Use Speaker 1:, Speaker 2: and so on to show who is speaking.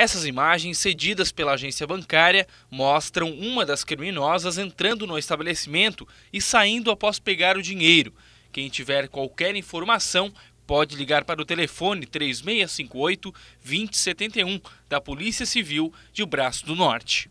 Speaker 1: Essas imagens, cedidas pela agência bancária, mostram uma das criminosas entrando no estabelecimento e saindo após pegar o dinheiro. Quem tiver qualquer informação pode ligar para o telefone 3658 2071 da Polícia Civil de Braço do Norte.